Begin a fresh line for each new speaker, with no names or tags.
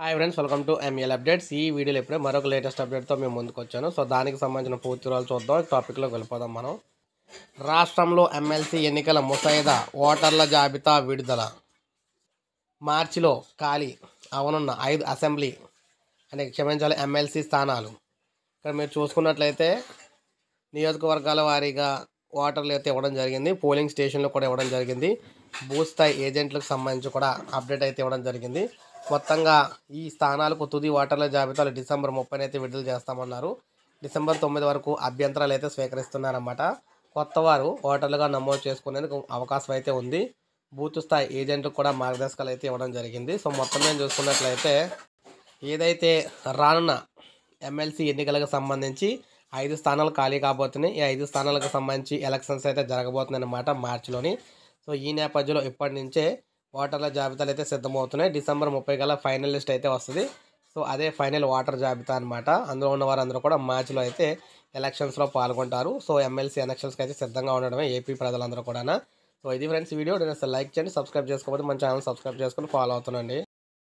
hi friends welcome to ML updates ఈ వీడియోలో ఇప్పుడే మరొక లేటెస్ట్ అప్డేట్తో మేము ముందుకు వచ్చాను సో దానికి సంబంధించిన పూర్తి రోజులు చూద్దాం టాపిక్లోకి వెళ్ళిపోదాం మనం రాష్ట్రంలో ఎమ్మెల్సీ ఎన్నికల ముసాయిదా ఓటర్ల జాబితా విడుదల మార్చిలో ఖాళీ అవనున్న ఐదు అసెంబ్లీ అంటే క్షమించాలి ఎమ్మెల్సీ స్థానాలు ఇక్కడ మీరు చూసుకున్నట్లయితే నియోజకవర్గాల వారీగా ఓటర్లు అయితే ఇవ్వడం జరిగింది పోలింగ్ స్టేషన్లో కూడా ఇవ్వడం జరిగింది భూస్థాయి ఏజెంట్లకు సంబంధించి కూడా అప్డేట్ అయితే ఇవ్వడం జరిగింది మొత్తంగా ఈ స్థానాలకు తుది ఓటర్ల జాబితాలు డిసెంబర్ ముప్పై అయితే విడుదల చేస్తామన్నారు డిసెంబర్ తొమ్మిది వరకు అభ్యంతరాలు అయితే స్వీకరిస్తున్నారన్నమాట కొత్త వారు ఓటర్లుగా నమోదు చేసుకునేందుకు అవకాశం అయితే ఉంది బూత్ స్థాయి ఏజెంట్లకు కూడా మార్గదర్శకాలు అయితే ఇవ్వడం జరిగింది సో మొత్తం మేము చూసుకున్నట్లయితే ఏదైతే రానున్న ఎమ్మెల్సీ ఎన్నికలకు సంబంధించి ఐదు స్థానాలు ఖాళీ కాబోతున్నాయి ఈ ఐదు స్థానాలకు సంబంధించి ఎలక్షన్స్ అయితే జరగబోతున్నాయి అన్నమాట మార్చిలోని సో ఈ నేపథ్యంలో ఇప్పటి నుంచే వాటర్ల జాబితాలు అయితే సిద్ధమవుతున్నాయి డిసెంబర్ ముప్పై గల ఫైనల్ లిస్ట్ అయితే వస్తుంది సో అదే ఫైనల్ వాటర్ జాబితా అనమాట అందులో ఉన్న వారందరూ కూడా మార్చిలో అయితే ఎలక్షన్స్లో పాల్గొంటారు సో ఎమ్మెల్సీ ఎలక్షన్స్కి అయితే సిద్ధంగా ఉండడమే ఏపీ ప్రజలందరూ కూడా సో ఇది ఫ్రెండ్స్ వీడియో నేను లైక్ చేయండి సబ్స్క్రైబ్ చేసుకోకపోతే మన ఛానల్ సబ్స్క్రైబ్ చేసుకుని ఫాలో అవుతుందండి